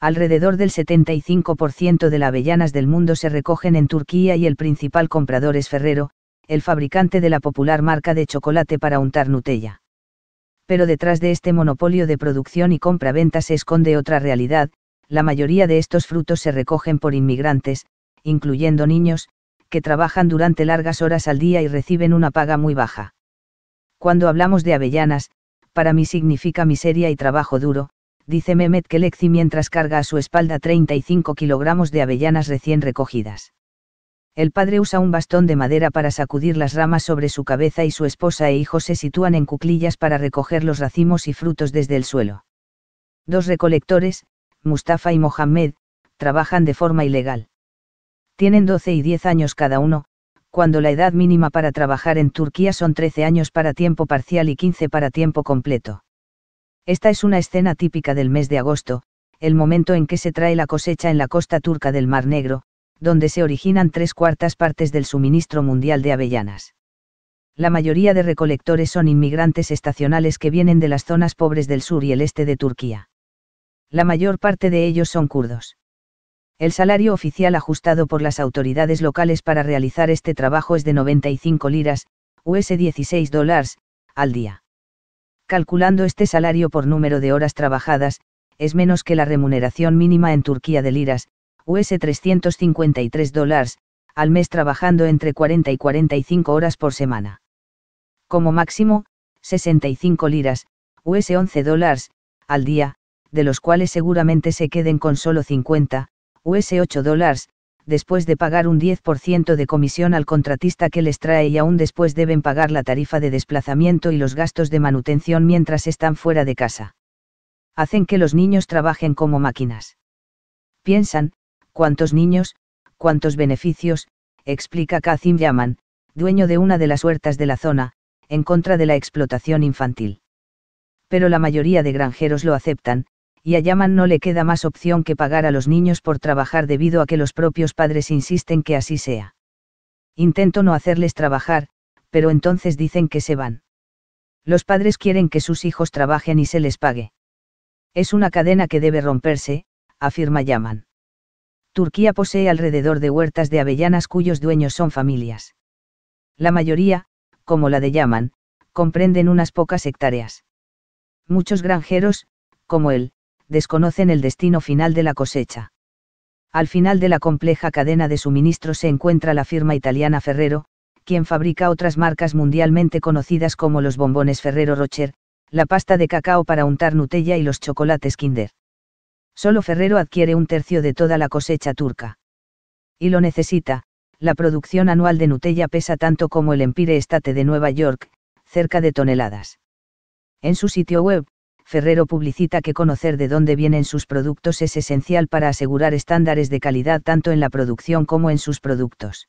alrededor del 75% de las avellanas del mundo se recogen en Turquía y el principal comprador es Ferrero, el fabricante de la popular marca de chocolate para untar Nutella. Pero detrás de este monopolio de producción y compra-venta se esconde otra realidad, la mayoría de estos frutos se recogen por inmigrantes, incluyendo niños, que trabajan durante largas horas al día y reciben una paga muy baja. Cuando hablamos de avellanas, para mí significa miseria y trabajo duro, dice Mehmet Kelexi mientras carga a su espalda 35 kilogramos de avellanas recién recogidas. El padre usa un bastón de madera para sacudir las ramas sobre su cabeza y su esposa e hijo se sitúan en cuclillas para recoger los racimos y frutos desde el suelo. Dos recolectores, Mustafa y Mohamed, trabajan de forma ilegal. Tienen 12 y 10 años cada uno, cuando la edad mínima para trabajar en Turquía son 13 años para tiempo parcial y 15 para tiempo completo. Esta es una escena típica del mes de agosto, el momento en que se trae la cosecha en la costa turca del Mar Negro, donde se originan tres cuartas partes del suministro mundial de avellanas. La mayoría de recolectores son inmigrantes estacionales que vienen de las zonas pobres del sur y el este de Turquía. La mayor parte de ellos son kurdos. El salario oficial ajustado por las autoridades locales para realizar este trabajo es de 95 liras, US 16 dólares, al día calculando este salario por número de horas trabajadas, es menos que la remuneración mínima en Turquía de liras, US 353 al mes trabajando entre 40 y 45 horas por semana. Como máximo, 65 liras, US 11 dólares, al día, de los cuales seguramente se queden con solo 50, US 8 dólares, después de pagar un 10% de comisión al contratista que les trae y aún después deben pagar la tarifa de desplazamiento y los gastos de manutención mientras están fuera de casa. Hacen que los niños trabajen como máquinas. Piensan, cuántos niños, cuántos beneficios, explica Kazim Yaman, dueño de una de las huertas de la zona, en contra de la explotación infantil. Pero la mayoría de granjeros lo aceptan, y a Yaman no le queda más opción que pagar a los niños por trabajar debido a que los propios padres insisten que así sea. Intento no hacerles trabajar, pero entonces dicen que se van. Los padres quieren que sus hijos trabajen y se les pague. Es una cadena que debe romperse, afirma Yaman. Turquía posee alrededor de huertas de avellanas cuyos dueños son familias. La mayoría, como la de Yaman, comprenden unas pocas hectáreas. Muchos granjeros, como él, desconocen el destino final de la cosecha. Al final de la compleja cadena de suministro se encuentra la firma italiana Ferrero, quien fabrica otras marcas mundialmente conocidas como los bombones Ferrero Rocher, la pasta de cacao para untar Nutella y los chocolates Kinder. Solo Ferrero adquiere un tercio de toda la cosecha turca. Y lo necesita, la producción anual de Nutella pesa tanto como el Empire State de Nueva York, cerca de toneladas. En su sitio web, Ferrero publicita que conocer de dónde vienen sus productos es esencial para asegurar estándares de calidad tanto en la producción como en sus productos.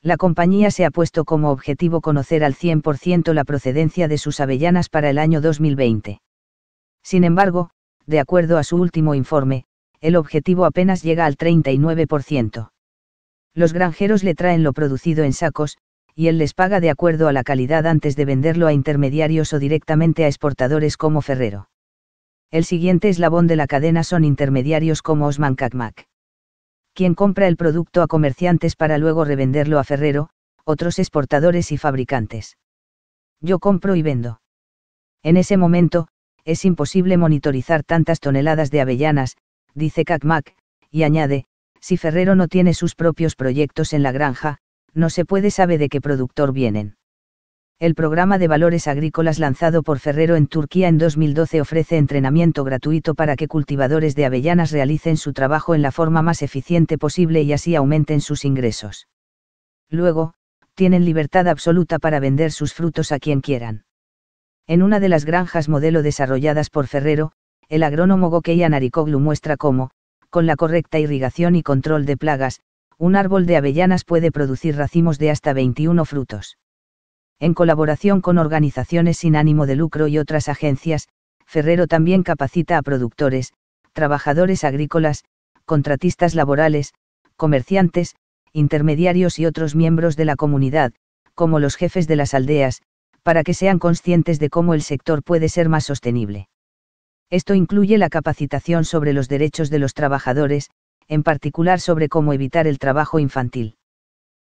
La compañía se ha puesto como objetivo conocer al 100% la procedencia de sus avellanas para el año 2020. Sin embargo, de acuerdo a su último informe, el objetivo apenas llega al 39%. Los granjeros le traen lo producido en sacos, y él les paga de acuerdo a la calidad antes de venderlo a intermediarios o directamente a exportadores como Ferrero. El siguiente eslabón de la cadena son intermediarios como Osman Kakmak. Quien compra el producto a comerciantes para luego revenderlo a Ferrero, otros exportadores y fabricantes. Yo compro y vendo. En ese momento, es imposible monitorizar tantas toneladas de avellanas, dice Kakmak, y añade, si Ferrero no tiene sus propios proyectos en la granja, no se puede saber de qué productor vienen. El programa de valores agrícolas lanzado por Ferrero en Turquía en 2012 ofrece entrenamiento gratuito para que cultivadores de avellanas realicen su trabajo en la forma más eficiente posible y así aumenten sus ingresos. Luego, tienen libertad absoluta para vender sus frutos a quien quieran. En una de las granjas modelo desarrolladas por Ferrero, el agrónomo Gokey Anarikoglu muestra cómo, con la correcta irrigación y control de plagas, un árbol de avellanas puede producir racimos de hasta 21 frutos. En colaboración con organizaciones sin ánimo de lucro y otras agencias, Ferrero también capacita a productores, trabajadores agrícolas, contratistas laborales, comerciantes, intermediarios y otros miembros de la comunidad, como los jefes de las aldeas, para que sean conscientes de cómo el sector puede ser más sostenible. Esto incluye la capacitación sobre los derechos de los trabajadores, en particular sobre cómo evitar el trabajo infantil.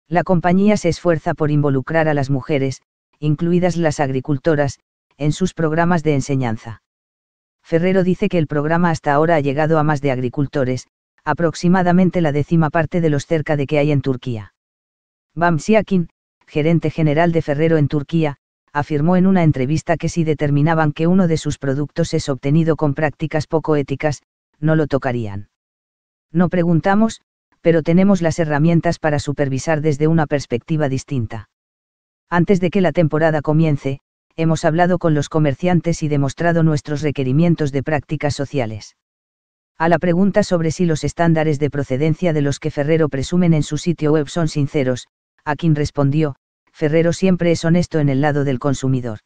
La compañía se esfuerza por involucrar a las mujeres, incluidas las agricultoras, en sus programas de enseñanza. Ferrero dice que el programa hasta ahora ha llegado a más de agricultores, aproximadamente la décima parte de los cerca de que hay en Turquía. Bamsiakin, gerente general de Ferrero en Turquía, afirmó en una entrevista que si determinaban que uno de sus productos es obtenido con prácticas poco éticas, no lo tocarían. No preguntamos, pero tenemos las herramientas para supervisar desde una perspectiva distinta. Antes de que la temporada comience, hemos hablado con los comerciantes y demostrado nuestros requerimientos de prácticas sociales. A la pregunta sobre si los estándares de procedencia de los que Ferrero presumen en su sitio web son sinceros, a quien respondió, Ferrero siempre es honesto en el lado del consumidor.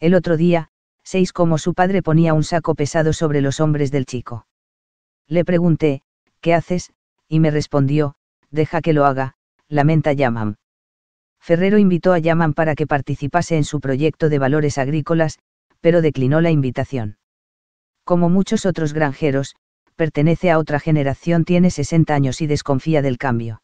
El otro día, seis como su padre ponía un saco pesado sobre los hombres del chico. Le pregunté, ¿qué haces? y me respondió, deja que lo haga, lamenta Yaman. Ferrero invitó a Yaman para que participase en su proyecto de valores agrícolas, pero declinó la invitación. Como muchos otros granjeros, pertenece a otra generación, tiene 60 años y desconfía del cambio.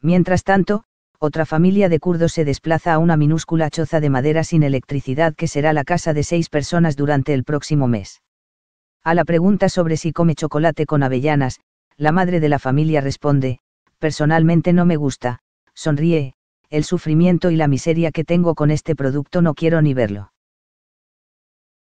Mientras tanto, otra familia de kurdos se desplaza a una minúscula choza de madera sin electricidad que será la casa de seis personas durante el próximo mes. A la pregunta sobre si come chocolate con avellanas, la madre de la familia responde, personalmente no me gusta, sonríe, el sufrimiento y la miseria que tengo con este producto no quiero ni verlo.